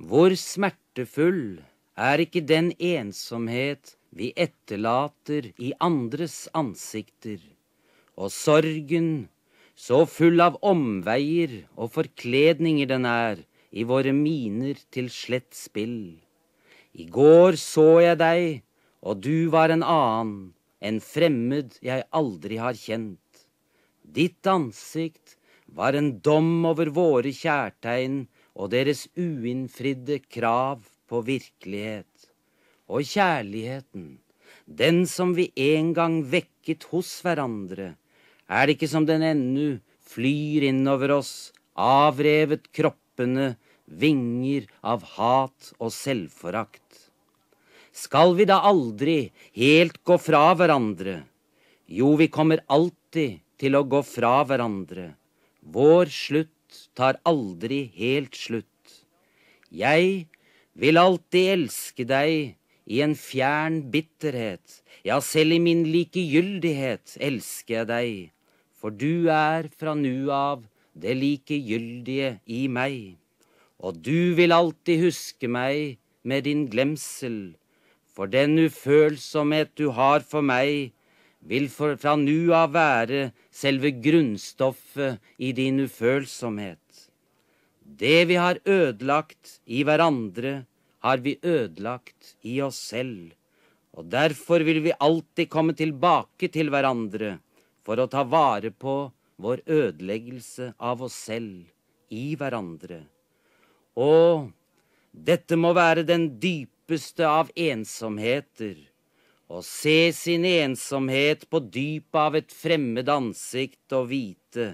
Hvor smertefull er ikke den ensomhet vi etterlater i andres ansikter, og sorgen, så full av omveier og forkledninger den er, i våre miner til slett spill. I går så jeg deg, og du var en annen, en fremmed jeg aldri har kjent. Ditt ansikt var en dom over våre kjærtegn og deres uinnfridde krav på virkelighet. Og kjærligheten, den som vi en gang vekket hos hverandre, er det ikke som den ennu flyr innover oss, avrevet kroppene, vinger av hat og selvforakt. Skal vi da aldri helt gå fra hverandre? Jo, vi kommer alltid til å gå fra hverandre. Vår slutt tar aldri helt slutt. Jeg vil alltid elske deg i en fjern bitterhet, ja, selv i min likegyldighet elsker jeg deg, for du er fra nu av det likegyldige i meg. Og du vil alltid huske meg med din glemsel, for den ufølsomhet du har for meg, vil for, fra nu av være selve grunnstoffet i din ufølsomhet. Det vi har ødelagt i hverandre, har vi ødelagt i oss selv, og derfor vil vi alltid komme tilbake til hverandre for å ta vare på vår ødeleggelse av oss selv i hverandre. Og dette må være den dypeste av ensomheter og se sin ensomhet på dypet av et fremmed ansikt og vite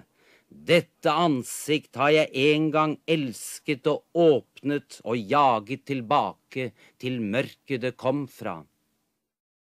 dette ansikt har jeg en gang elsket og åpnet og jaget tilbake til mørket det kom fra.